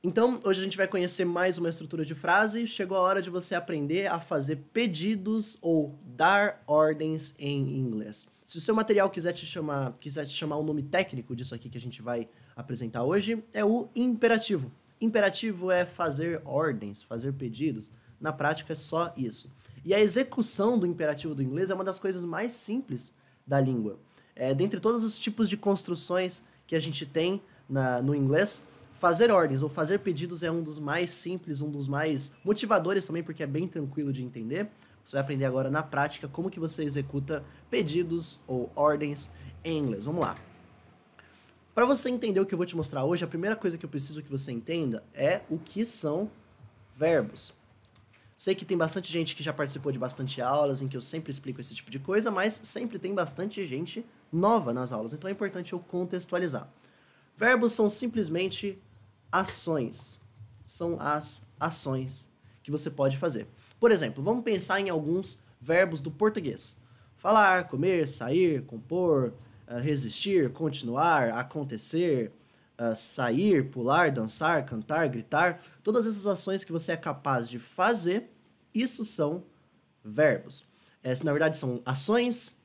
Então, hoje a gente vai conhecer mais uma estrutura de frase. Chegou a hora de você aprender a fazer pedidos ou dar ordens em inglês. Se o seu material quiser te chamar, quiser te chamar o nome técnico disso aqui que a gente vai apresentar hoje, é o imperativo. Imperativo é fazer ordens, fazer pedidos. Na prática é só isso. E a execução do imperativo do inglês é uma das coisas mais simples da língua. É, dentre todos os tipos de construções que a gente tem na, no inglês, Fazer ordens ou fazer pedidos é um dos mais simples, um dos mais motivadores também, porque é bem tranquilo de entender. Você vai aprender agora na prática como que você executa pedidos ou ordens em inglês. Vamos lá. Para você entender o que eu vou te mostrar hoje, a primeira coisa que eu preciso que você entenda é o que são verbos. Sei que tem bastante gente que já participou de bastante aulas em que eu sempre explico esse tipo de coisa, mas sempre tem bastante gente nova nas aulas, então é importante eu contextualizar. Verbos são simplesmente ações. São as ações que você pode fazer. Por exemplo, vamos pensar em alguns verbos do português: falar, comer, sair, compor, eh, resistir, continuar, acontecer, eh, sair, pular, dançar, cantar, gritar. Todas essas ações que você é capaz de fazer, isso são verbos. na verdade, são ações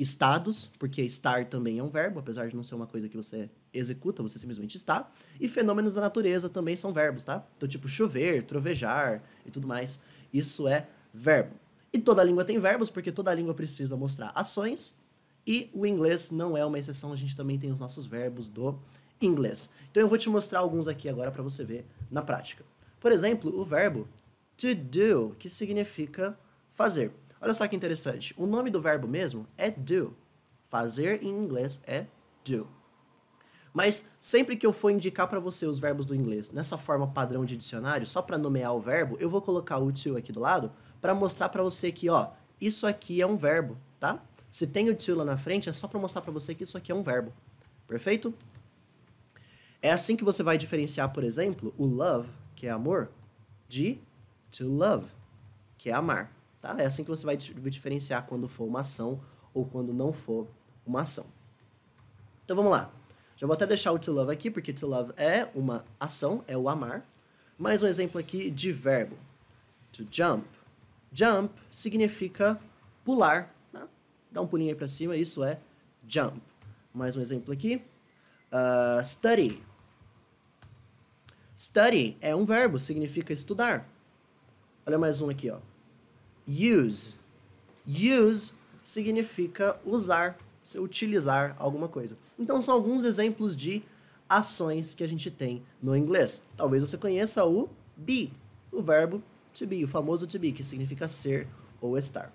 estados, porque estar também é um verbo, apesar de não ser uma coisa que você executa, você simplesmente está. E fenômenos da natureza também são verbos, tá? Então, tipo, chover, trovejar e tudo mais. Isso é verbo. E toda língua tem verbos, porque toda língua precisa mostrar ações. E o inglês não é uma exceção, a gente também tem os nossos verbos do inglês. Então eu vou te mostrar alguns aqui agora para você ver na prática. Por exemplo, o verbo to do, que significa fazer. Olha só que interessante. O nome do verbo mesmo é do. Fazer em inglês é do. Mas sempre que eu for indicar para você os verbos do inglês nessa forma padrão de dicionário, só para nomear o verbo, eu vou colocar o to aqui do lado para mostrar para você que, ó, isso aqui é um verbo, tá? Se tem o to lá na frente, é só para mostrar para você que isso aqui é um verbo. Perfeito? É assim que você vai diferenciar, por exemplo, o love, que é amor, de to love, que é amar. Tá? É assim que você vai diferenciar quando for uma ação ou quando não for uma ação. Então vamos lá. Já vou até deixar o to love aqui, porque to love é uma ação, é o amar. Mais um exemplo aqui de verbo. To jump. Jump significa pular. Né? Dá um pulinho aí pra cima, isso é jump. Mais um exemplo aqui. Uh, study. Study é um verbo, significa estudar. Olha mais um aqui, ó. Use. Use significa usar, utilizar alguma coisa. Então são alguns exemplos de ações que a gente tem no inglês. Talvez você conheça o be, o verbo to be, o famoso to be, que significa ser ou estar.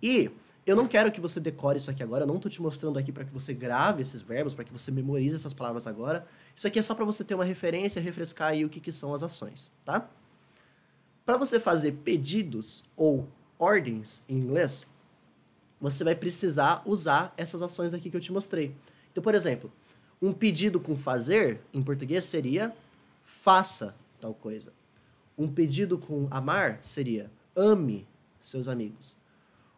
E eu não quero que você decore isso aqui agora, eu não estou te mostrando aqui para que você grave esses verbos, para que você memorize essas palavras agora. Isso aqui é só para você ter uma referência, refrescar aí o que, que são as ações, tá? Para você fazer pedidos ou ordens em inglês, você vai precisar usar essas ações aqui que eu te mostrei. Então, por exemplo, um pedido com fazer, em português, seria faça tal coisa. Um pedido com amar seria ame seus amigos.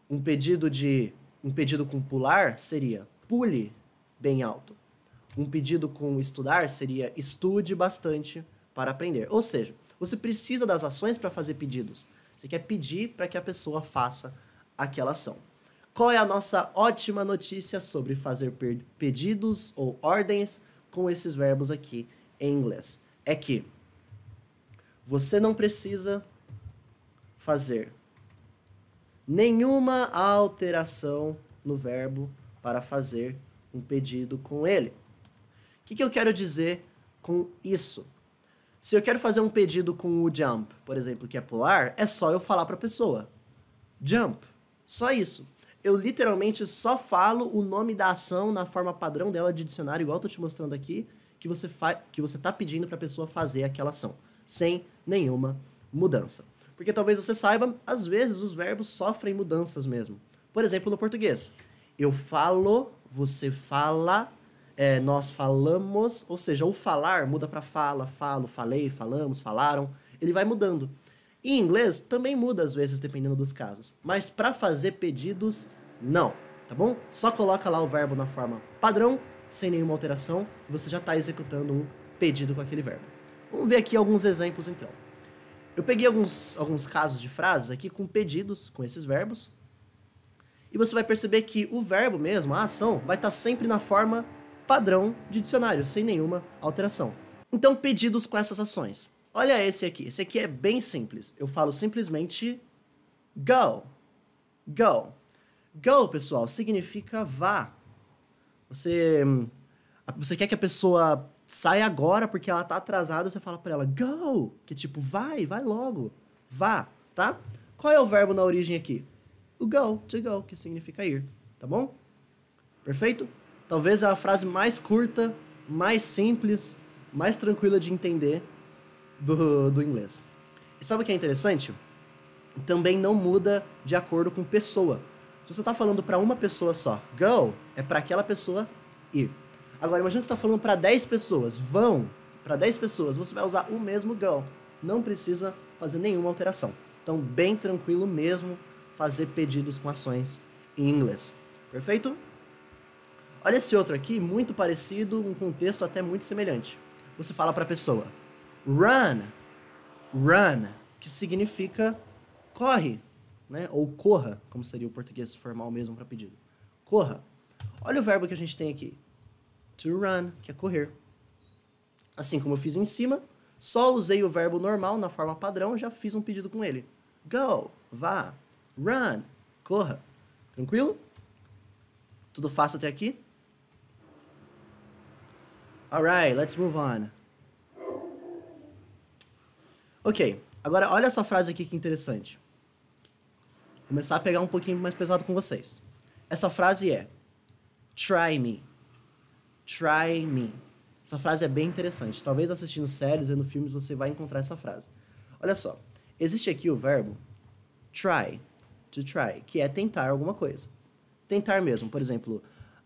Um pedido de um pedido com pular seria pule bem alto. Um pedido com estudar seria estude bastante para aprender. Ou seja, você precisa das ações para fazer pedidos. Você quer pedir para que a pessoa faça aquela ação. Qual é a nossa ótima notícia sobre fazer pedidos ou ordens com esses verbos aqui em inglês? É que você não precisa fazer nenhuma alteração no verbo para fazer um pedido com ele. O que, que eu quero dizer com isso? Se eu quero fazer um pedido com o jump, por exemplo, que é pular, é só eu falar para a pessoa. Jump. Só isso. Eu literalmente só falo o nome da ação na forma padrão dela de dicionário, igual eu tô te mostrando aqui, que você fa que você tá pedindo para a pessoa fazer aquela ação, sem nenhuma mudança. Porque talvez você saiba, às vezes os verbos sofrem mudanças mesmo. Por exemplo, no português. Eu falo, você fala, é, nós falamos, ou seja, o falar muda para fala, falo, falei, falamos, falaram, ele vai mudando. E em inglês também muda às vezes dependendo dos casos, mas para fazer pedidos não, tá bom? Só coloca lá o verbo na forma padrão, sem nenhuma alteração, e você já está executando um pedido com aquele verbo. Vamos ver aqui alguns exemplos então. Eu peguei alguns, alguns casos de frases aqui com pedidos, com esses verbos, e você vai perceber que o verbo mesmo, a ação, vai estar tá sempre na forma padrão de dicionário, sem nenhuma alteração. Então, pedidos com essas ações. Olha esse aqui. Esse aqui é bem simples. Eu falo simplesmente go. Go. Go, pessoal, significa vá. Você hum, você quer que a pessoa saia agora porque ela tá atrasada, você fala para ela go, que tipo vai, vai logo. Vá, tá? Qual é o verbo na origem aqui? O go, to go, que significa ir, tá bom? Perfeito? Talvez é a frase mais curta, mais simples, mais tranquila de entender do, do inglês. E sabe o que é interessante? Também não muda de acordo com pessoa. Se você está falando para uma pessoa só, go, é para aquela pessoa ir. Agora, imagina que você está falando para 10 pessoas, vão, para 10 pessoas, você vai usar o mesmo go. Não precisa fazer nenhuma alteração. Então, bem tranquilo mesmo fazer pedidos com ações em inglês. Perfeito? Olha esse outro aqui, muito parecido, um contexto até muito semelhante. Você fala para a pessoa: run, run, que significa corre, né? Ou corra, como seria o português formal mesmo para pedido. Corra. Olha o verbo que a gente tem aqui. To run, que é correr. Assim como eu fiz em cima, só usei o verbo normal na forma padrão, já fiz um pedido com ele. Go, vá. Run, corra. Tranquilo? Tudo fácil até aqui? All right, let's move on. Ok, agora olha essa frase aqui que interessante. Vou começar a pegar um pouquinho mais pesado com vocês. Essa frase é Try me. Try me. Essa frase é bem interessante. Talvez assistindo séries, vendo filmes, você vai encontrar essa frase. Olha só. Existe aqui o verbo try, to try, que é tentar alguma coisa. Tentar mesmo. Por exemplo,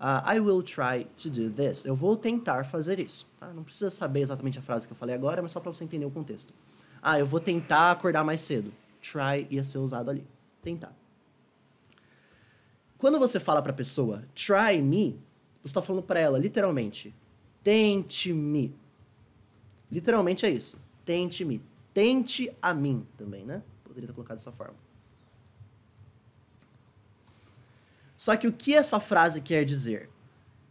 Uh, I will try to do this. Eu vou tentar fazer isso. Tá? Não precisa saber exatamente a frase que eu falei agora, mas só para você entender o contexto. Ah, eu vou tentar acordar mais cedo. Try ia ser usado ali. Tentar. Quando você fala para a pessoa try me, você está falando para ela literalmente tente-me. Literalmente é isso. Tente-me. Tente a mim também, né? Poderia ter colocado dessa forma. Só que o que essa frase quer dizer?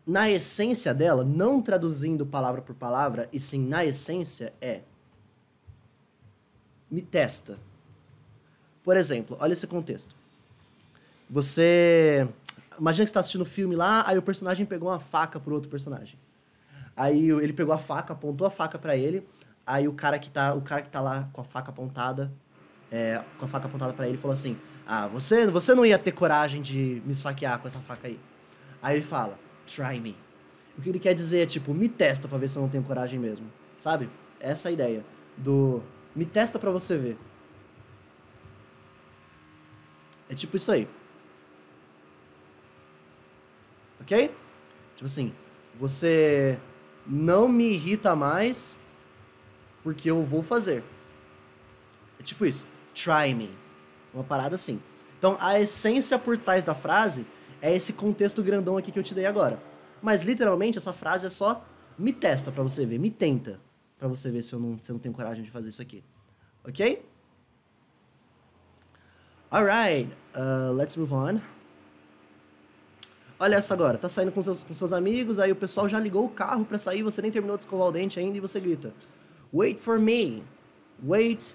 Na essência dela, não traduzindo palavra por palavra, e sim na essência, é: me testa. Por exemplo, olha esse contexto. Você. Imagina que você tá assistindo um filme lá, aí o personagem pegou uma faca pro outro personagem. Aí ele pegou a faca, apontou a faca para ele, aí o cara que tá, o cara que tá lá com a faca apontada é, com a faca apontada para ele e falou assim: Ah, você, você não ia ter coragem de me esfaquear com essa faca aí. Aí ele fala: Try me. O que ele quer dizer é tipo: Me testa pra ver se eu não tenho coragem mesmo. Sabe? Essa é a ideia do me testa pra você ver. É tipo isso aí. Ok? Tipo assim, você não me irrita mais porque eu vou fazer. É tipo isso. Try me. Uma parada assim. Então, a essência por trás da frase é esse contexto grandão aqui que eu te dei agora. Mas, literalmente, essa frase é só me testa para você ver, me tenta para você ver se eu, não, se eu não tenho coragem de fazer isso aqui. Ok? Alright, uh, let's move on. Olha essa agora, tá saindo com seus, com seus amigos, aí o pessoal já ligou o carro para sair, você nem terminou de escovar o dente ainda e você grita: Wait for me! Wait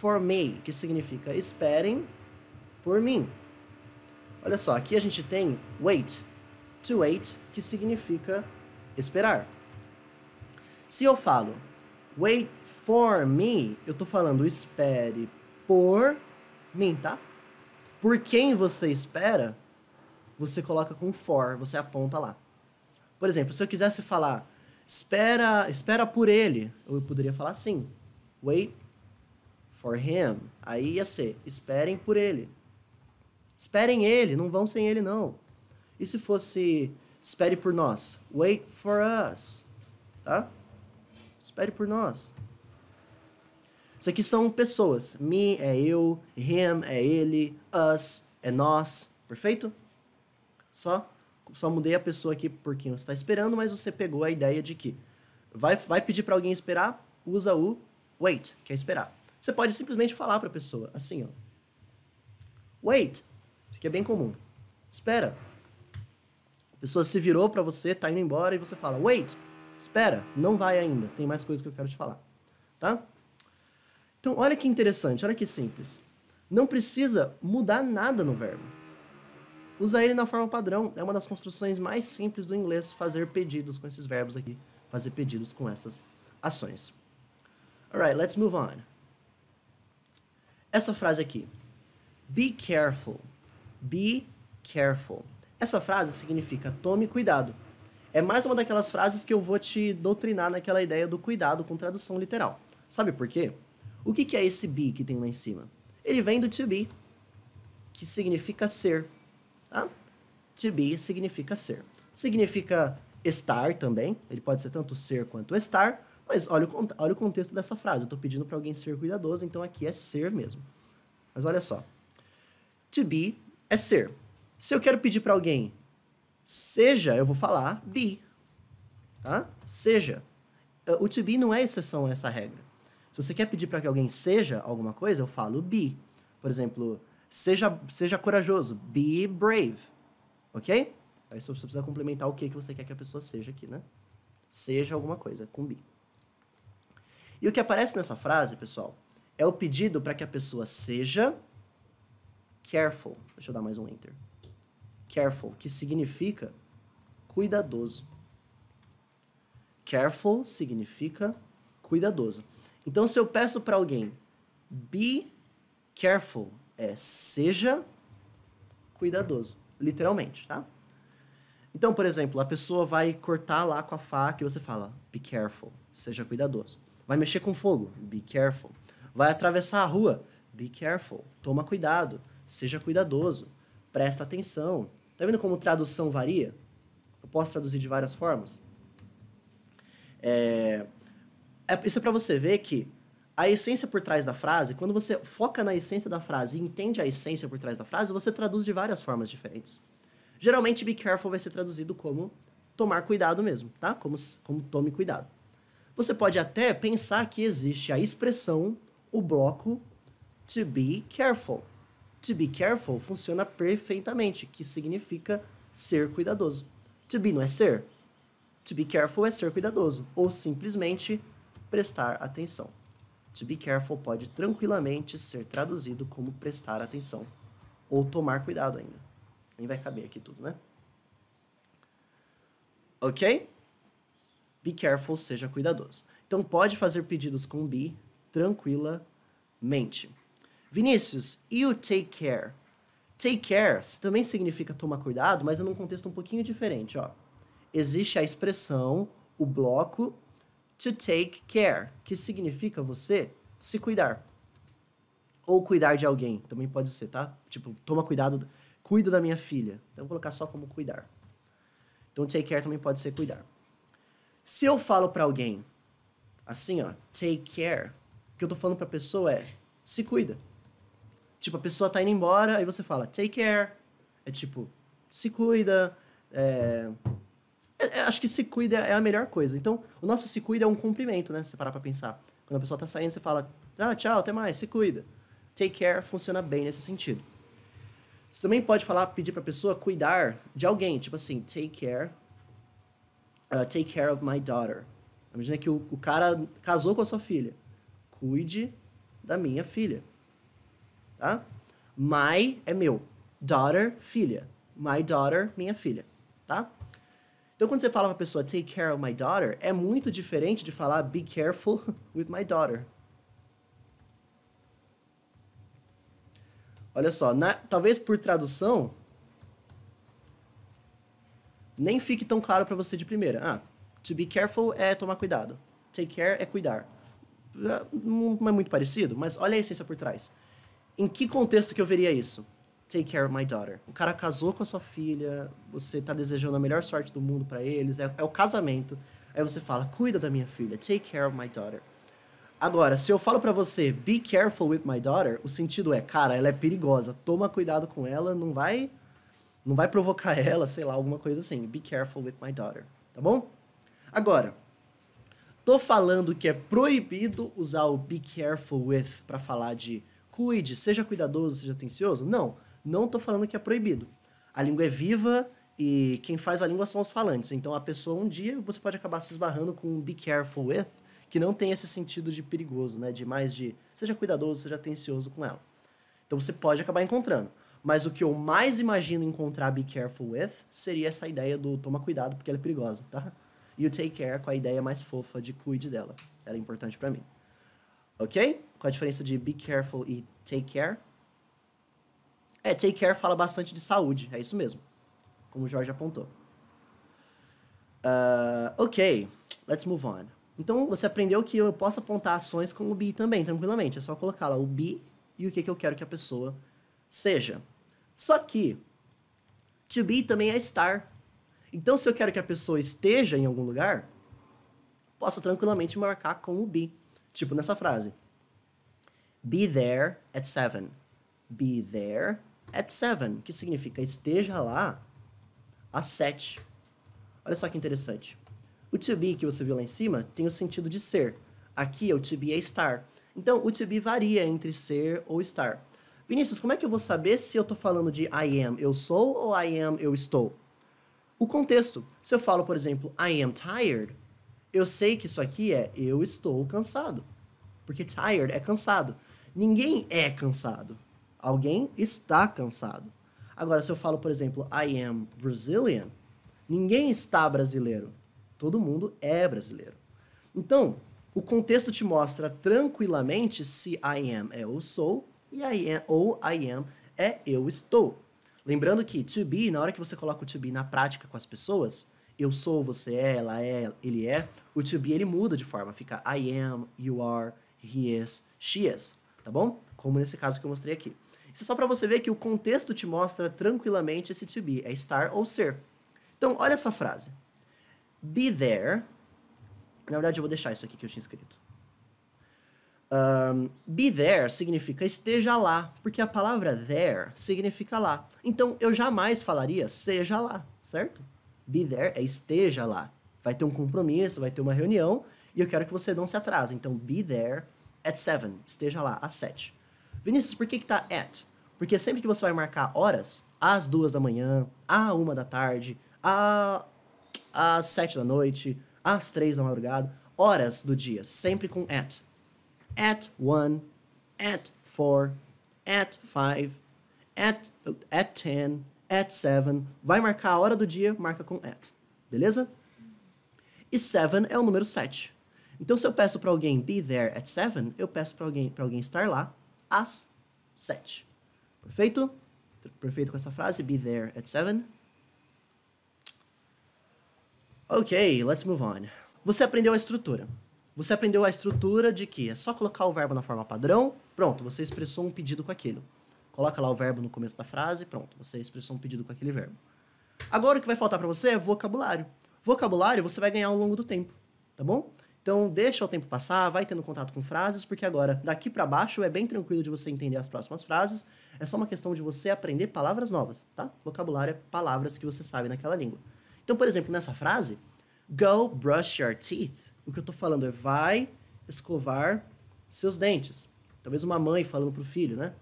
for me, que significa esperem por mim. Olha só, aqui a gente tem wait, to wait, que significa esperar. Se eu falo wait for me, eu estou falando espere por mim, tá? Por quem você espera, você coloca com for, você aponta lá. Por exemplo, se eu quisesse falar espera, espera por ele, eu poderia falar assim. Wait for him, aí ia ser, esperem por ele. Esperem ele, não vão sem ele não. E se fosse, espere por nós, wait for us, tá? Espere por nós. Isso aqui são pessoas. Me é eu, him é ele, us é nós, perfeito? Só, só mudei a pessoa aqui porque você está esperando, mas você pegou a ideia de que vai, vai pedir para alguém esperar, usa o wait, que é esperar. Você pode simplesmente falar para a pessoa, assim, ó. Wait. Isso aqui é bem comum. Espera. A pessoa se virou para você, tá indo embora e você fala: "Wait. Espera, não vai ainda. Tem mais coisa que eu quero te falar." Tá? Então, olha que interessante, olha que simples. Não precisa mudar nada no verbo. Usa ele na forma padrão é uma das construções mais simples do inglês, fazer pedidos com esses verbos aqui, fazer pedidos com essas ações. Alright, let's move on essa frase aqui. Be careful. Be careful. Essa frase significa tome cuidado. É mais uma daquelas frases que eu vou te doutrinar naquela ideia do cuidado com tradução literal. Sabe por quê? O que, que é esse be que tem lá em cima? Ele vem do to be, que significa ser. Tá? To be significa ser. Significa estar também, ele pode ser tanto ser quanto estar, mas olha o, olha o contexto dessa frase. Eu estou pedindo para alguém ser cuidadoso, então aqui é ser mesmo. Mas olha só. To be é ser. Se eu quero pedir para alguém seja, eu vou falar be. Tá? Seja. É, o to be não é exceção a essa regra. Se você quer pedir para que alguém seja alguma coisa, eu falo be. Por exemplo, seja, seja corajoso, be brave. Ok? Aí você precisa complementar o que, que você quer que a pessoa seja aqui, né? Seja alguma coisa, com be. E o que aparece nessa frase, pessoal, é o pedido para que a pessoa seja careful. Deixa eu dar mais um enter. Careful, que significa cuidadoso. Careful significa cuidadoso. Então, se eu peço para alguém be careful, é seja cuidadoso, literalmente, tá? Então, por exemplo, a pessoa vai cortar lá com a faca e você fala be careful, seja cuidadoso. Vai mexer com fogo? Be careful. Vai atravessar a rua? Be careful. Toma cuidado. Seja cuidadoso. Presta atenção. Tá vendo como tradução varia? Eu posso traduzir de várias formas. É... É, isso é para você ver que a essência por trás da frase, quando você foca na essência da frase e entende a essência por trás da frase, você traduz de várias formas diferentes. Geralmente, be careful vai ser traduzido como tomar cuidado mesmo, tá? Como, como tome cuidado. Você pode até pensar que existe a expressão, o bloco to be careful. To be careful funciona perfeitamente, que significa ser cuidadoso. To be não é ser. To be careful é ser cuidadoso, ou simplesmente prestar atenção. To be careful pode tranquilamente ser traduzido como prestar atenção, ou tomar cuidado ainda. Nem vai caber aqui tudo, né? Ok? Be careful, seja cuidadoso. Então pode fazer pedidos com be tranquilamente. Vinícius, you take care. Take care também significa tomar cuidado, mas é num contexto um pouquinho diferente, ó. Existe a expressão, o bloco to take care, que significa você se cuidar. Ou cuidar de alguém, também pode ser, tá? Tipo, toma cuidado, cuida da minha filha. Então vou colocar só como cuidar. Então take care também pode ser cuidar. Se eu falo para alguém assim, ó, take care, o que eu tô falando pra pessoa é se cuida. Tipo, a pessoa tá indo embora, aí você fala take care. É tipo, se cuida. É, é... É, acho que se cuida é a melhor coisa. Então, o nosso se cuida é um cumprimento, né? Se você parar pra pensar. Quando a pessoa tá saindo, você fala, ah, tchau, até mais, se cuida. Take care funciona bem nesse sentido. Você também pode falar, pedir pra pessoa cuidar de alguém, tipo assim, take care Uh, take care of my daughter. Imagina que o, o cara casou com a sua filha. Cuide da minha filha. Tá? My é meu. Daughter, filha. My daughter, minha filha. Tá? Então, quando você fala pra pessoa take care of my daughter, é muito diferente de falar be careful with my daughter. Olha só, na, talvez por tradução, nem fique tão claro para você de primeira. Ah, to be careful é tomar cuidado. Take care é cuidar. É, não é muito parecido, mas olha a essência por trás. Em que contexto que eu veria isso? Take care of my daughter. O cara casou com a sua filha, você tá desejando a melhor sorte do mundo para eles, é, é o casamento. Aí você fala, cuida da minha filha, take care of my daughter. Agora, se eu falo para você, be careful with my daughter, o sentido é, cara, ela é perigosa, toma cuidado com ela, não vai não vai provocar ela, sei lá, alguma coisa assim. Be careful with my daughter, tá bom? Agora, tô falando que é proibido usar o be careful with para falar de cuide, seja cuidadoso, seja atencioso? Não, não tô falando que é proibido. A língua é viva e quem faz a língua são os falantes. Então a pessoa um dia você pode acabar se esbarrando com um be careful with que não tem esse sentido de perigoso, né? De mais de seja cuidadoso, seja atencioso com ela. Então você pode acabar encontrando. Mas o que eu mais imagino encontrar Be Careful With seria essa ideia do toma cuidado porque ela é perigosa, tá? E o Take Care com a ideia mais fofa de cuide dela. Ela é importante para mim. Ok? Qual a diferença de Be Careful e Take Care? É, Take Care fala bastante de saúde, é isso mesmo. Como o Jorge apontou. Uh, ok, let's move on. Então você aprendeu que eu posso apontar ações com o be também, tranquilamente. É só colocar lá o be e o que, que eu quero que a pessoa seja. Só que to be também é estar. Então, se eu quero que a pessoa esteja em algum lugar, posso tranquilamente marcar com o be. Tipo nessa frase. Be there at seven. Be there at seven. Que significa esteja lá às sete. Olha só que interessante. O to be que você viu lá em cima tem o sentido de ser. Aqui, o to be é estar. Então, o to be varia entre ser ou estar. Vinícius, como é que eu vou saber se eu estou falando de I am eu sou ou I am eu estou? O contexto. Se eu falo, por exemplo, I am tired, eu sei que isso aqui é eu estou cansado. Porque tired é cansado. Ninguém é cansado. Alguém está cansado. Agora, se eu falo, por exemplo, I am Brazilian, ninguém está brasileiro. Todo mundo é brasileiro. Então, o contexto te mostra tranquilamente se I am é eu sou e I am, ou I am é eu estou. Lembrando que to be, na hora que você coloca o to be na prática com as pessoas, eu sou, você é, ela é, ele é, o to be ele muda de forma, fica I am, you are, he is, she is, tá bom? Como nesse caso que eu mostrei aqui. Isso é só para você ver que o contexto te mostra tranquilamente esse to be, é estar ou ser. Então, olha essa frase. Be there. Na verdade, eu vou deixar isso aqui que eu tinha escrito. Um, be there significa esteja lá, porque a palavra there significa lá. Então eu jamais falaria seja lá, certo? Be there é esteja lá. Vai ter um compromisso, vai ter uma reunião e eu quero que você não se atrase. Então be there at seven, esteja lá às sete. Vinícius, por que que tá at? Porque sempre que você vai marcar horas, às duas da manhã, à uma da tarde, à, às sete da noite, às três da madrugada, horas do dia, sempre com at at 1, at 4, at 5, at, at 10, at 7. Vai marcar a hora do dia, marca com at. Beleza? E 7 é o número 7. Então, se eu peço para alguém be there at 7, eu peço para alguém, alguém estar lá às 7. Perfeito? Perfeito com essa frase, be there at 7. Ok, let's move on. Você aprendeu a estrutura. Você aprendeu a estrutura de que é só colocar o verbo na forma padrão, pronto, você expressou um pedido com aquilo. Coloca lá o verbo no começo da frase, pronto, você expressou um pedido com aquele verbo. Agora o que vai faltar para você é vocabulário. Vocabulário você vai ganhar ao longo do tempo, tá bom? Então deixa o tempo passar, vai tendo contato com frases, porque agora daqui para baixo é bem tranquilo de você entender as próximas frases. É só uma questão de você aprender palavras novas, tá? Vocabulário é palavras que você sabe naquela língua. Então, por exemplo, nessa frase, go brush your teeth. O que eu estou falando é vai escovar seus dentes. Talvez uma mãe falando para o filho, né?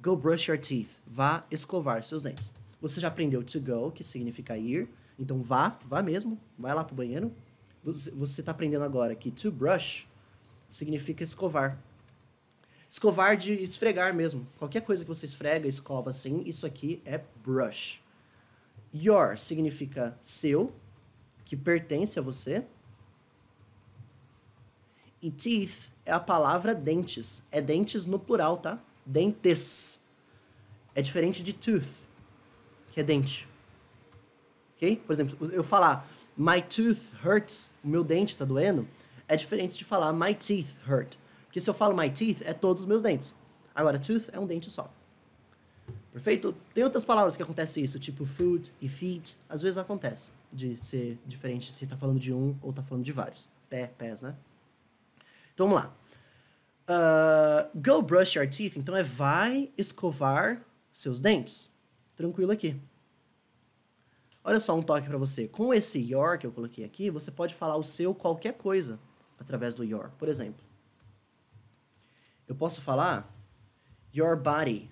Go brush your teeth. Vá escovar seus dentes. Você já aprendeu to go, que significa ir. Então vá, vá mesmo. Vai lá pro banheiro. Você está aprendendo agora que to brush significa escovar. Escovar de esfregar mesmo. Qualquer coisa que você esfrega, escova assim, isso aqui é brush. Your significa seu, que pertence a você. E teeth é a palavra dentes. É dentes no plural, tá? Dentes. É diferente de tooth, que é dente. Ok? Por exemplo, eu falar my tooth hurts, o meu dente tá doendo, é diferente de falar my teeth hurt. Porque se eu falo my teeth, é todos os meus dentes. Agora, tooth é um dente só. Perfeito? Tem outras palavras que acontece isso, tipo food e feet. Às vezes acontece de ser diferente se tá falando de um ou tá falando de vários. Pé, pés, né? Então vamos lá. Uh, go brush your teeth, então é vai escovar seus dentes. Tranquilo aqui. Olha só um toque para você. Com esse your que eu coloquei aqui, você pode falar o seu qualquer coisa através do your. Por exemplo, eu posso falar your body.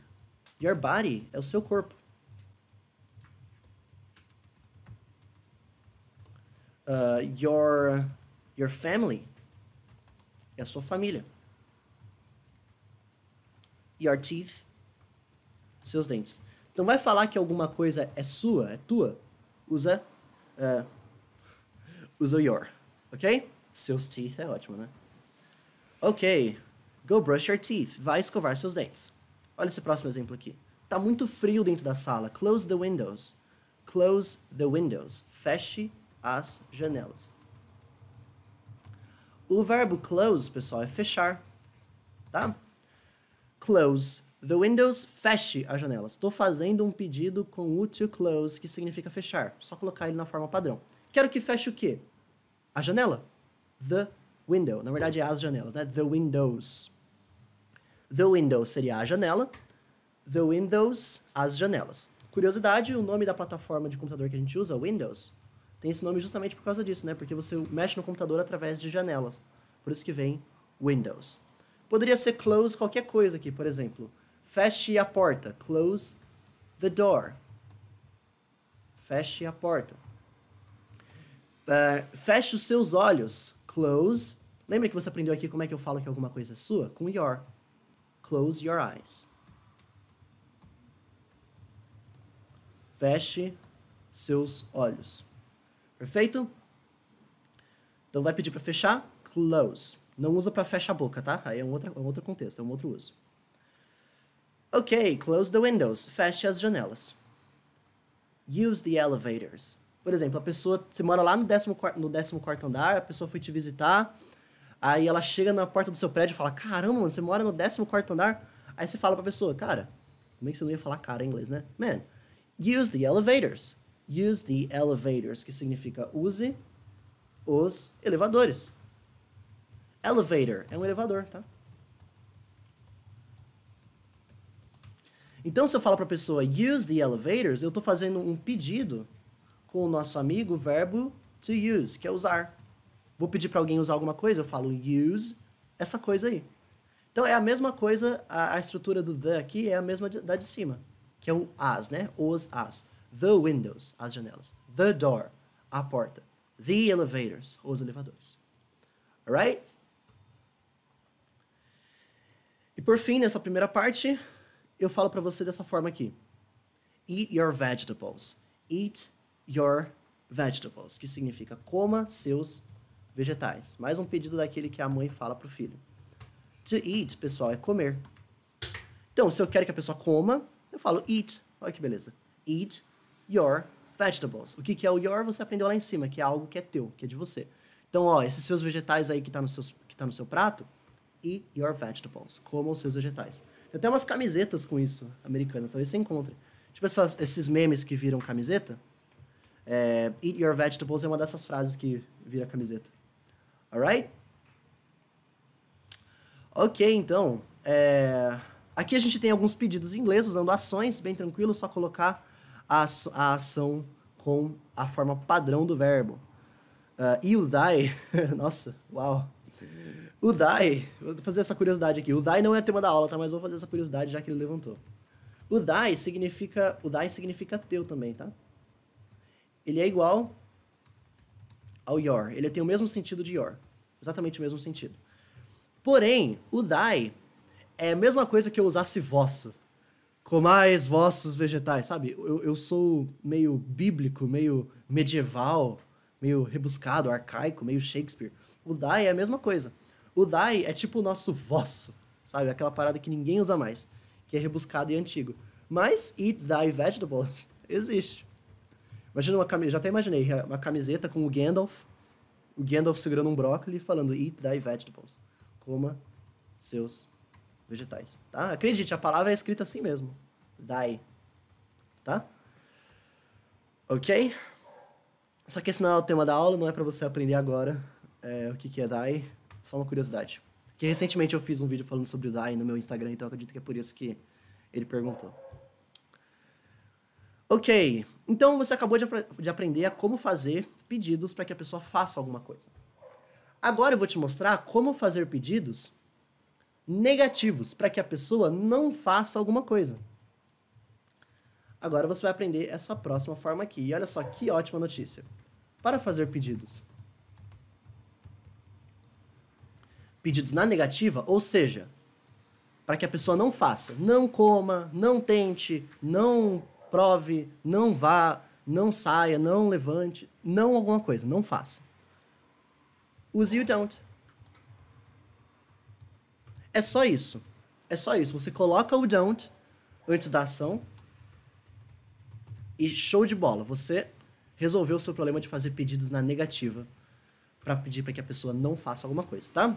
Your body é o seu corpo. Uh, your, your family é a sua família. Your teeth, seus dentes. Então vai falar que alguma coisa é sua, é tua, usa uh, usa your, ok? Seus teeth é ótimo, né? Ok, go brush your teeth. Vai escovar seus dentes. Olha esse próximo exemplo aqui. Tá muito frio dentro da sala. Close the windows. Close the windows. Feche as janelas. O verbo close, pessoal, é fechar, tá? Close the windows, feche as janelas. Estou fazendo um pedido com o to close, que significa fechar. Só colocar ele na forma padrão. Quero que feche o quê? A janela. The window. Na verdade, é as janelas, né? The windows. The window seria a janela. The windows, as janelas. Curiosidade, o nome da plataforma de computador que a gente usa, Windows, tem esse nome justamente por causa disso, né? Porque você mexe no computador através de janelas. Por isso que vem Windows. Poderia ser close qualquer coisa aqui, por exemplo. Feche a porta. Close the door. Feche a porta. Uh, feche os seus olhos. Close. Lembra que você aprendeu aqui como é que eu falo que alguma coisa é sua? Com your. Close your eyes. Feche seus olhos. Perfeito? Então vai pedir para fechar, close. Não usa para fechar a boca, tá? Aí é um outro, é um outro contexto, é um outro uso. Ok, close the windows. Feche as janelas. Use the elevators. Por exemplo, a pessoa, você mora lá no 14 no décimo quarto andar, a pessoa foi te visitar, aí ela chega na porta do seu prédio e fala, caramba, mano, você mora no 14 andar? Aí você fala pra pessoa, cara, é que você não ia falar cara em inglês, né? Man, use the elevators. Use the elevators, que significa use os elevadores. Elevator é um elevador, tá? Então, se eu falar para a pessoa use the elevators, eu estou fazendo um pedido com o nosso amigo verbo to use, que é usar. Vou pedir para alguém usar alguma coisa, eu falo use essa coisa aí. Então, é a mesma coisa, a, a estrutura do the aqui é a mesma da de cima, que é o as, né? Os as. The windows, as janelas. The door, a porta. The elevators, os elevadores. Alright? E por fim, nessa primeira parte, eu falo para você dessa forma aqui. Eat your vegetables. Eat your vegetables, que significa coma seus vegetais. Mais um pedido daquele que a mãe fala pro filho. To eat, pessoal, é comer. Então, se eu quero que a pessoa coma, eu falo eat. Olha que beleza. Eat your vegetables. O que, que é o your? Você aprendeu lá em cima, que é algo que é teu, que é de você. Então, ó, esses seus vegetais aí que tá no, seus, que tá no seu prato, e your vegetables. Coma os seus vegetais. Tem até umas camisetas com isso, americanas, talvez você encontre. Tipo essas, esses memes que viram camiseta. É, Eat your vegetables é uma dessas frases que vira camiseta. Alright? Ok, então. É... Aqui a gente tem alguns pedidos em inglês usando ações, bem tranquilo, só colocar a, a ação com a forma padrão do verbo. Uh, e o dai, nossa, uau. O dai, vou fazer essa curiosidade aqui. O dai não é tema da aula, tá? Mas vou fazer essa curiosidade já que ele levantou. O dai significa, o dai significa teu também, tá? Ele é igual ao your. Ele tem o mesmo sentido de your. Exatamente o mesmo sentido. Porém, o dai é a mesma coisa que eu usasse vosso comais vossos vegetais, sabe? Eu, eu sou meio bíblico, meio medieval, meio rebuscado, arcaico, meio Shakespeare. O dai é a mesma coisa. O dai é tipo o nosso vosso, sabe? Aquela parada que ninguém usa mais, que é rebuscado e antigo. Mas eat thy vegetables existe. Imagina uma camiseta, já até imaginei, é uma camiseta com o Gandalf, o Gandalf segurando um brócolis e falando eat thy vegetables. Coma seus vegetais, tá? Acredite, a palavra é escrita assim mesmo. Dai, tá? Ok? Só que esse não é o tema da aula, não é para você aprender agora é, o que, que é dai. Só uma curiosidade. Porque recentemente eu fiz um vídeo falando sobre o dai no meu Instagram, então acredito que é por isso que ele perguntou. Ok, então você acabou de, ap de aprender a como fazer pedidos para que a pessoa faça alguma coisa. Agora eu vou te mostrar como fazer pedidos negativos para que a pessoa não faça alguma coisa. Agora você vai aprender essa próxima forma aqui. E olha só que ótima notícia. Para fazer pedidos. Pedidos na negativa, ou seja, para que a pessoa não faça, não coma, não tente, não prove, não vá, não saia, não levante, não alguma coisa, não faça. Use you don't. É só isso. É só isso. Você coloca o don't antes da ação e show de bola. Você resolveu o seu problema de fazer pedidos na negativa para pedir para que a pessoa não faça alguma coisa, tá?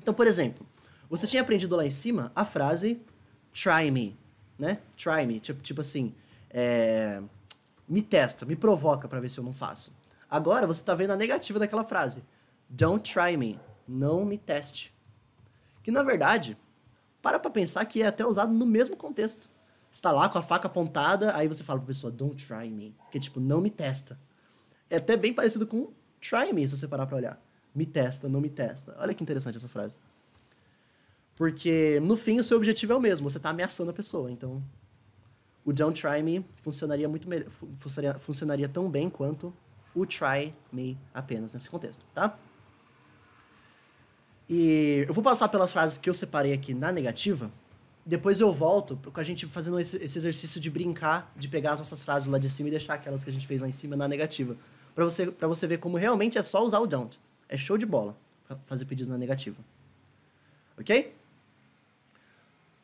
Então, por exemplo, você tinha aprendido lá em cima a frase try me, né? Try me, tipo, tipo assim, é, me testa, me provoca para ver se eu não faço. Agora você está vendo a negativa daquela frase. Don't try me, não me teste. Que na verdade, para pra pensar que é até usado no mesmo contexto. Você tá lá com a faca apontada, aí você fala pra pessoa, don't try me. Que tipo, não me testa. É até bem parecido com try me, se você parar pra olhar. Me testa, não me testa. Olha que interessante essa frase. Porque, no fim, o seu objetivo é o mesmo, você tá ameaçando a pessoa. Então, o don't try me funcionaria muito melhor, funcionaria, funcionaria tão bem quanto o try me apenas nesse contexto, tá? E eu vou passar pelas frases que eu separei aqui na negativa. Depois eu volto com a gente fazendo esse, esse exercício de brincar, de pegar as nossas frases lá de cima e deixar aquelas que a gente fez lá em cima na negativa. para você, pra você ver como realmente é só usar o don't. É show de bola pra fazer pedidos na negativa. Ok?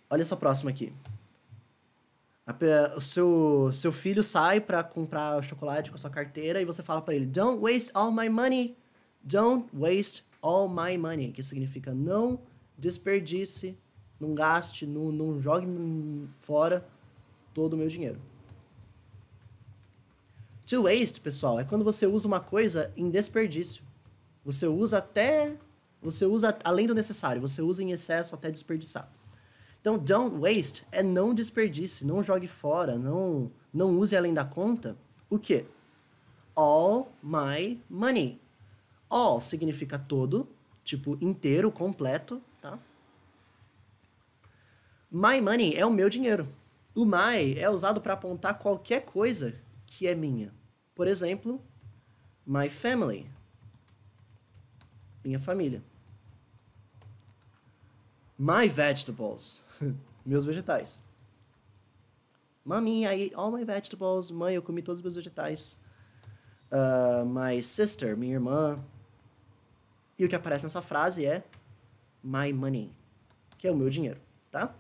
Olha essa próxima aqui. A, o seu, seu filho sai para comprar chocolate com a sua carteira e você fala para ele: Don't waste all my money. Don't waste all my money, que significa não desperdice, não gaste, não, não jogue fora todo o meu dinheiro. To waste, pessoal, é quando você usa uma coisa em desperdício. Você usa até. Você usa além do necessário, você usa em excesso até desperdiçar. Então, don't waste é não desperdice, não jogue fora, não, não use além da conta. O quê? All my money. All significa todo, tipo inteiro, completo, tá? My money é o meu dinheiro. O my é usado para apontar qualquer coisa que é minha. Por exemplo, my family. Minha família. My vegetables. meus vegetais. Mami, I ate all my vegetables. Mãe, eu comi todos os meus vegetais. Uh, my sister, minha irmã. E o que aparece nessa frase é my money, que é o meu dinheiro, tá?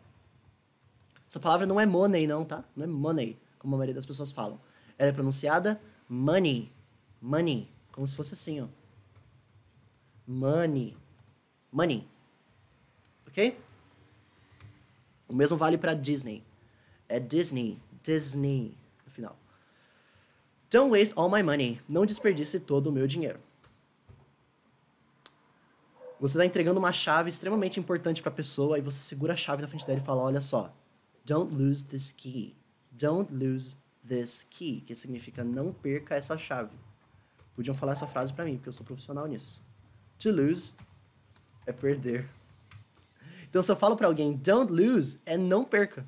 Essa palavra não é money, não, tá? Não é money, como a maioria das pessoas falam. Ela é pronunciada money, money, como se fosse assim, ó. Money, money, ok? O mesmo vale para Disney. É Disney, Disney, no final. Don't waste all my money. Não desperdice todo o meu dinheiro. Você está entregando uma chave extremamente importante para a pessoa e você segura a chave na frente dela e fala: olha só, don't lose this key. Don't lose this key, que significa não perca essa chave. Podiam falar essa frase para mim, porque eu sou profissional nisso. To lose é perder. Então, se eu falo para alguém, don't lose, é não perca.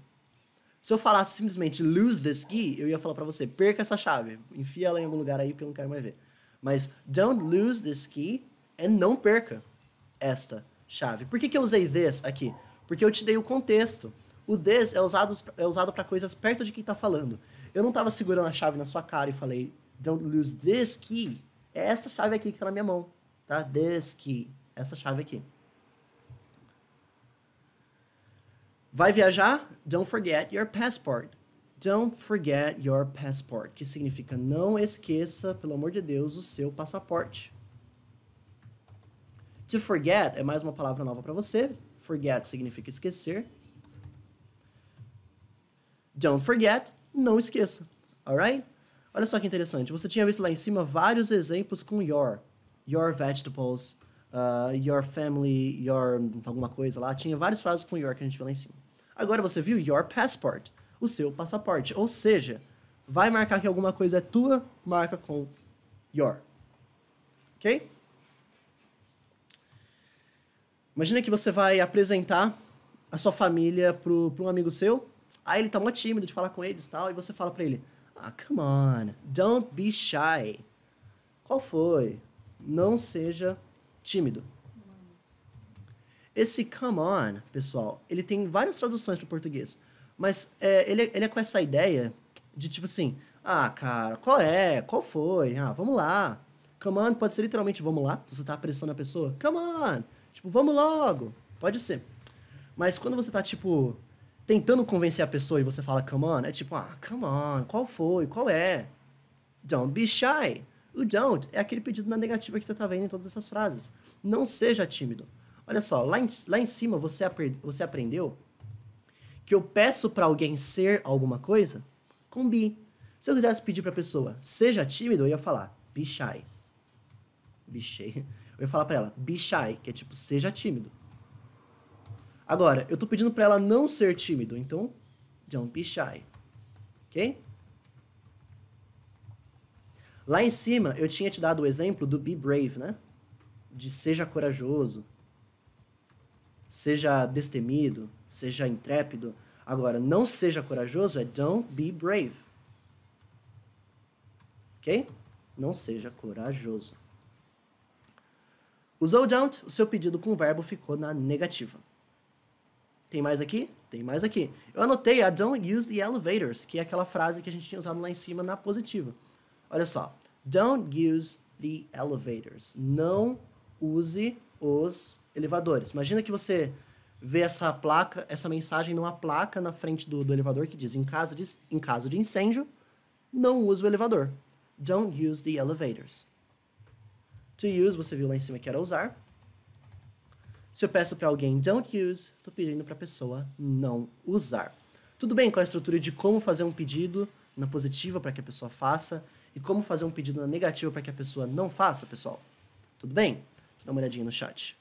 Se eu falasse simplesmente lose this key, eu ia falar para você, perca essa chave, enfia ela em algum lugar aí porque eu não quero mais ver. Mas don't lose this key é não perca esta chave. Por que, que eu usei this aqui? Porque eu te dei o contexto. O this é usado é usado para coisas perto de quem está falando. Eu não estava segurando a chave na sua cara e falei, don't lose this key. É essa chave aqui que está na minha mão, tá? This key, essa chave aqui. Vai viajar? Don't forget your passport. Don't forget your passport, que significa não esqueça, pelo amor de Deus, o seu passaporte. To forget é mais uma palavra nova para você. Forget significa esquecer. Don't forget, não esqueça. Alright? Olha só que interessante. Você tinha visto lá em cima vários exemplos com your. Your vegetables, uh, your family, your alguma coisa lá. Tinha várias frases com your que a gente viu lá em cima. Agora você viu your passport, o seu passaporte. Ou seja, vai marcar que alguma coisa é tua, marca com your. Ok? Imagina que você vai apresentar a sua família para um amigo seu, aí ele tá mó tímido de falar com eles e tal, e você fala para ele, ah, come on, don't be shy. Qual foi? Não seja tímido. Esse come on, pessoal, ele tem várias traduções para português, mas é, ele, é, ele é com essa ideia de tipo assim, ah, cara, qual é? Qual foi? Ah, vamos lá. Come on pode ser literalmente vamos lá, se você tá apressando a pessoa. Come on! Tipo, vamos logo. Pode ser. Mas quando você tá, tipo, tentando convencer a pessoa e você fala come on, é tipo, ah, come on, qual foi? Qual é? Don't be shy. O don't é aquele pedido na negativa que você tá vendo em todas essas frases. Não seja tímido. Olha só, lá em, lá em cima você, você aprendeu que eu peço para alguém ser alguma coisa com be. Se eu quisesse pedir pra pessoa, seja tímido, eu ia falar, be shy. Be shy eu ia falar pra ela, be shy, que é tipo, seja tímido. Agora, eu tô pedindo pra ela não ser tímido, então, don't be shy. Ok? Lá em cima, eu tinha te dado o exemplo do be brave, né? De seja corajoso, seja destemido, seja intrépido. Agora, não seja corajoso é don't be brave. Ok? Não seja corajoso. Usou don't, o seu pedido com o verbo ficou na negativa. Tem mais aqui? Tem mais aqui. Eu anotei a don't use the elevators, que é aquela frase que a gente tinha usado lá em cima na positiva. Olha só. Don't use the elevators. Não use os elevadores. Imagina que você vê essa placa, essa mensagem numa placa na frente do, do elevador que diz em caso de, em caso de incêndio, não use o elevador. Don't use the elevators. To use, você viu lá em cima que era usar. Se eu peço para alguém don't use, estou pedindo para a pessoa não usar. Tudo bem com a estrutura de como fazer um pedido na positiva para que a pessoa faça e como fazer um pedido na negativa para que a pessoa não faça, pessoal? Tudo bem? Dá uma olhadinha no chat.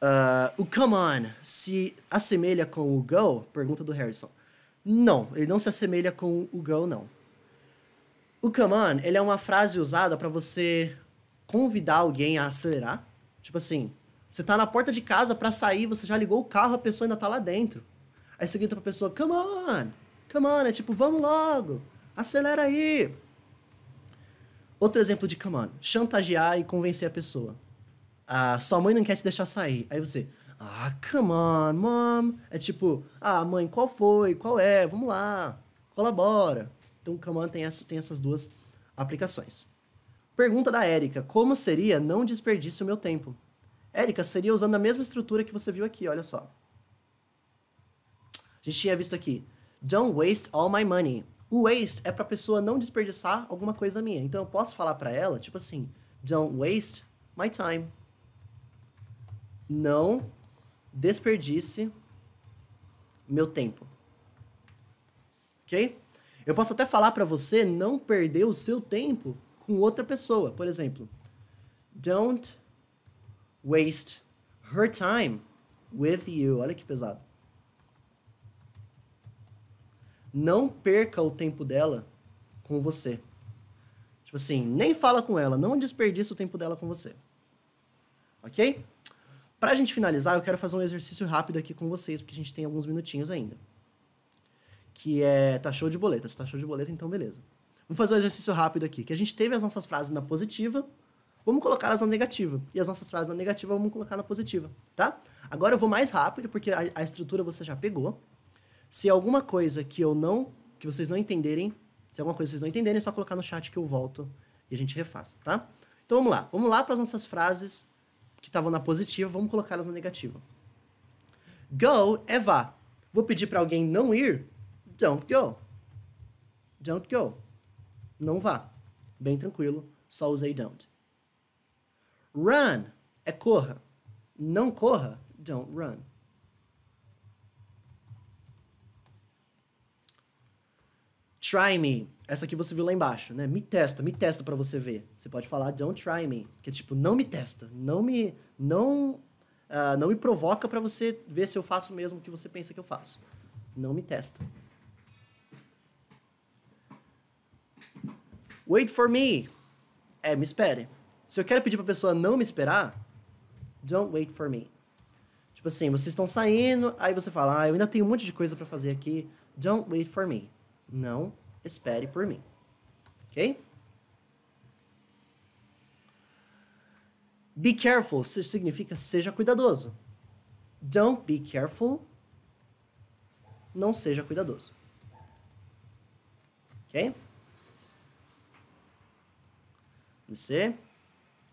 Uh, o come on se assemelha com o go? Pergunta do Harrison. Não, ele não se assemelha com o go, não. O come on, ele é uma frase usada para você convidar alguém a acelerar. Tipo assim, você tá na porta de casa para sair, você já ligou o carro, a pessoa ainda tá lá dentro. Aí você grita pra pessoa, come on, come on, é tipo, vamos logo, acelera aí. Outro exemplo de come on, chantagear e convencer a pessoa. Ah, sua mãe não quer te deixar sair. Aí você, ah, come on, mom. É tipo, ah, mãe, qual foi? Qual é? Vamos lá, colabora. Então o Kanban tem, essa, tem essas duas aplicações. Pergunta da Érica: Como seria não desperdice o meu tempo? Érica, seria usando a mesma estrutura que você viu aqui, olha só. A gente tinha visto aqui: Don't waste all my money. O waste é para a pessoa não desperdiçar alguma coisa minha. Então eu posso falar para ela, tipo assim: Don't waste my time. Não desperdice meu tempo. Ok? Eu posso até falar para você não perder o seu tempo com outra pessoa. Por exemplo, don't waste her time with you. Olha que pesado. Não perca o tempo dela com você. Tipo assim, nem fala com ela, não desperdiça o tempo dela com você. Ok? Pra gente finalizar, eu quero fazer um exercício rápido aqui com vocês, porque a gente tem alguns minutinhos ainda que é tá show de boleta. Se tá show de boleta, então beleza. Vamos fazer um exercício rápido aqui, que a gente teve as nossas frases na positiva, vamos colocar elas na negativa. E as nossas frases na negativa vamos colocar na positiva, tá? Agora eu vou mais rápido, porque a, a estrutura você já pegou. Se alguma coisa que eu não, que vocês não entenderem, se alguma coisa vocês não entenderem, é só colocar no chat que eu volto e a gente refaz, tá? Então vamos lá. Vamos lá para as nossas frases que estavam na positiva, vamos colocá-las na negativa. Go é vá. Vou pedir para alguém não ir, Don't go. Don't go. Não vá. Bem tranquilo, só usei don't. Run é corra. Não corra, don't run. Try me. Essa aqui você viu lá embaixo, né? Me testa, me testa para você ver. Você pode falar don't try me, que é tipo não me testa, não me não uh, não me provoca para você ver se eu faço mesmo o que você pensa que eu faço. Não me testa. Wait for me. É, me espere. Se eu quero pedir pra pessoa não me esperar, don't wait for me. Tipo assim, vocês estão saindo, aí você fala, ah, eu ainda tenho um monte de coisa para fazer aqui. Don't wait for me. Não espere por mim. Ok? Be careful significa seja cuidadoso. Don't be careful. Não seja cuidadoso. Ok? Você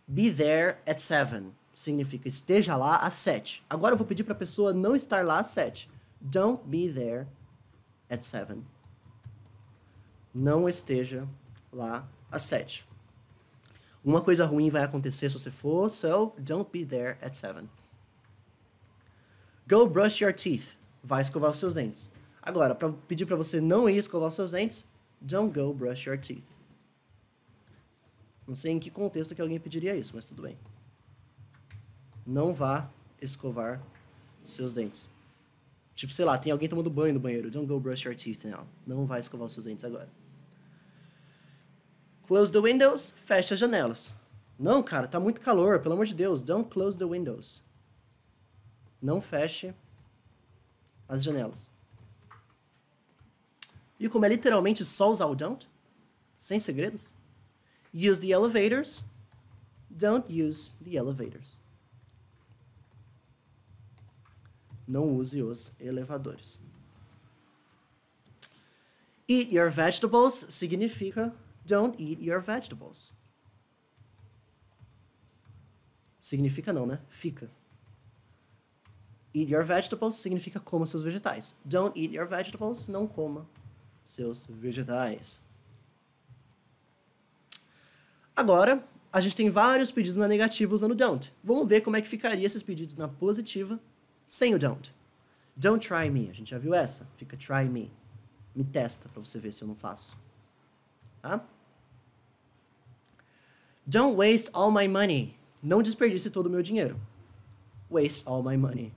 Be there at 7. Significa esteja lá às 7. Agora eu vou pedir para a pessoa não estar lá às 7. Don't be there at 7. Não esteja lá às 7. Uma coisa ruim vai acontecer se você for, so don't be there at 7. Go brush your teeth. Vai escovar os seus dentes. Agora, para pedir para você não ir escovar os seus dentes, don't go brush your teeth. Não sei em que contexto que alguém pediria isso, mas tudo bem. Não vá escovar seus dentes. Tipo, sei lá, tem alguém tomando banho no banheiro. Don't go brush your teeth now. Não vai escovar os seus dentes agora. Close the windows, fecha as janelas. Não, cara, tá muito calor, pelo amor de Deus. Don't close the windows. Não feche as janelas. E como é literalmente só usar o don't, sem segredos, Use the elevators. Don't use the elevators. Não use os elevadores. Eat your vegetables significa don't eat your vegetables. Significa não, né? Fica. Eat your vegetables significa coma seus vegetais. Don't eat your vegetables, não coma seus vegetais. Agora, a gente tem vários pedidos na negativa usando don't. Vamos ver como é que ficaria esses pedidos na positiva sem o don't. Don't try me. A gente já viu essa. Fica try me. Me testa para você ver se eu não faço. Tá? Don't waste all my money. Não desperdice todo o meu dinheiro. Waste all my money.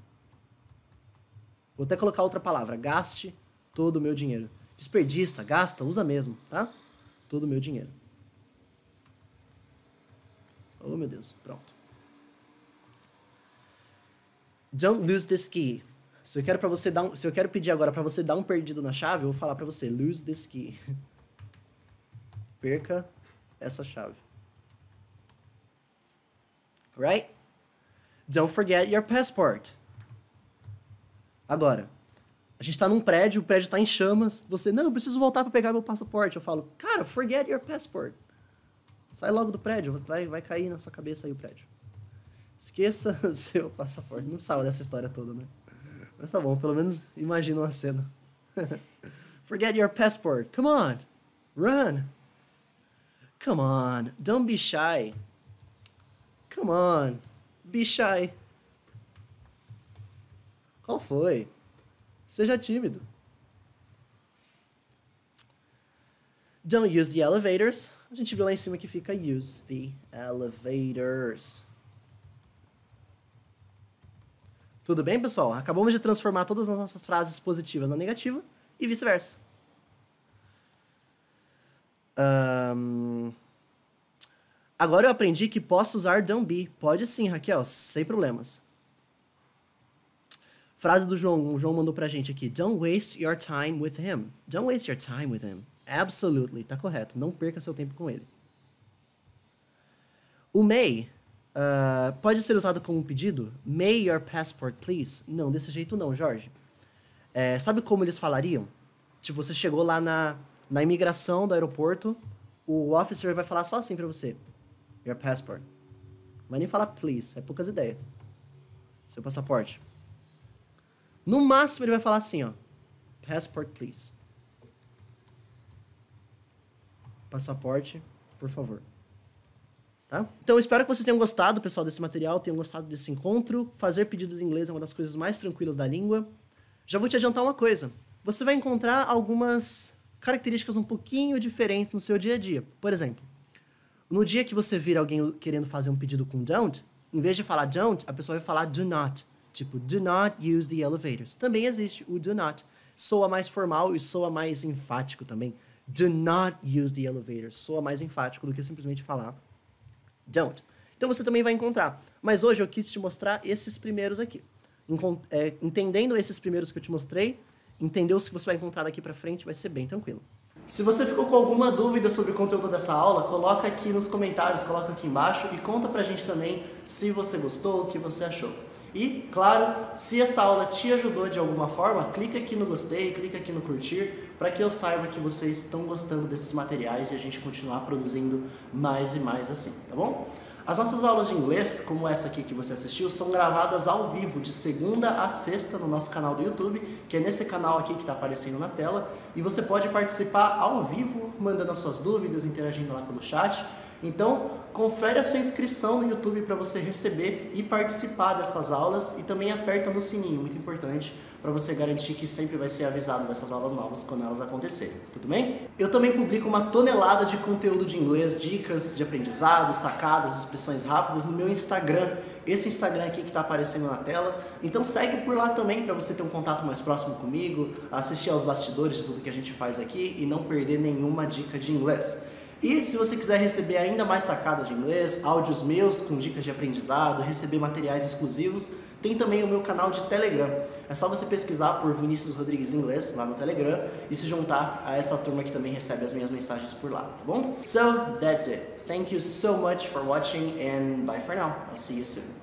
Vou até colocar outra palavra. Gaste todo o meu dinheiro. Desperdista, gasta, usa mesmo, tá? Todo o meu dinheiro. Oh, meu Deus. Pronto. Don't lose this key. Se eu quero para você dar um, se eu quero pedir agora para você dar um perdido na chave, eu vou falar para você lose this key. Perca essa chave. Right? Don't forget your passport. Agora, a gente tá num prédio, o prédio tá em chamas, você, não, eu preciso voltar para pegar meu passaporte. Eu falo, cara, forget your passport. Sai logo do prédio, vai, vai cair na sua cabeça aí o prédio. Esqueça seu passaporte. Não precisava dessa história toda, né? Mas tá bom, pelo menos imagina uma cena. Forget your passport. Come on. Run. Come on. Don't be shy. Come on. Be shy. Qual foi? Seja tímido. Don't use the elevators. A gente viu lá em cima que fica Use the elevators. Tudo bem, pessoal? Acabamos de transformar todas as nossas frases positivas na negativa e vice-versa. Um... Agora eu aprendi que posso usar don't be. Pode sim, Raquel, sem problemas. Frase do João. O João mandou pra gente aqui. Don't waste your time with him. Don't waste your time with him. Absolutely, tá correto. Não perca seu tempo com ele. O may uh, pode ser usado como um pedido. May your passport, please? Não, desse jeito não, Jorge. É, sabe como eles falariam? Tipo, você chegou lá na, na imigração do aeroporto, o officer vai falar só assim pra você. Your passport. Não vai nem falar please, é poucas ideias. Seu passaporte. No máximo ele vai falar assim, ó. Passport, please. passaporte, por favor. Tá? Então, espero que vocês tenham gostado, pessoal, desse material, tenham gostado desse encontro. Fazer pedidos em inglês é uma das coisas mais tranquilas da língua. Já vou te adiantar uma coisa. Você vai encontrar algumas características um pouquinho diferentes no seu dia a dia. Por exemplo, no dia que você vir alguém querendo fazer um pedido com don't, em vez de falar don't, a pessoa vai falar do not. Tipo, do not use the elevators. Também existe o do not. Soa mais formal e soa mais enfático também do not use the elevator. Soa mais enfático do que simplesmente falar don't. Então você também vai encontrar. Mas hoje eu quis te mostrar esses primeiros aqui. É, entendendo esses primeiros que eu te mostrei, entender os que você vai encontrar daqui para frente vai ser bem tranquilo. Se você ficou com alguma dúvida sobre o conteúdo dessa aula, coloca aqui nos comentários, coloca aqui embaixo e conta pra gente também se você gostou, o que você achou. E, claro, se essa aula te ajudou de alguma forma, clica aqui no gostei, clica aqui no curtir, para que eu saiba que vocês estão gostando desses materiais e a gente continuar produzindo mais e mais assim, tá bom? As nossas aulas de inglês, como essa aqui que você assistiu, são gravadas ao vivo, de segunda a sexta, no nosso canal do YouTube, que é nesse canal aqui que está aparecendo na tela. E você pode participar ao vivo, mandando as suas dúvidas, interagindo lá pelo chat. Então, confere a sua inscrição no YouTube para você receber e participar dessas aulas e também aperta no sininho, muito importante, para você garantir que sempre vai ser avisado dessas aulas novas quando elas acontecerem, tudo bem? Eu também publico uma tonelada de conteúdo de inglês, dicas de aprendizado, sacadas, expressões rápidas no meu Instagram, esse Instagram aqui que está aparecendo na tela. Então segue por lá também para você ter um contato mais próximo comigo, assistir aos bastidores de tudo que a gente faz aqui e não perder nenhuma dica de inglês. E se você quiser receber ainda mais sacadas de inglês, áudios meus com dicas de aprendizado, receber materiais exclusivos, tem também o meu canal de Telegram. É só você pesquisar por Vinícius Rodrigues Inglês lá no Telegram e se juntar a essa turma que também recebe as minhas mensagens por lá, tá bom? So, that's it. Thank you so much for watching and bye for now. I'll see you soon.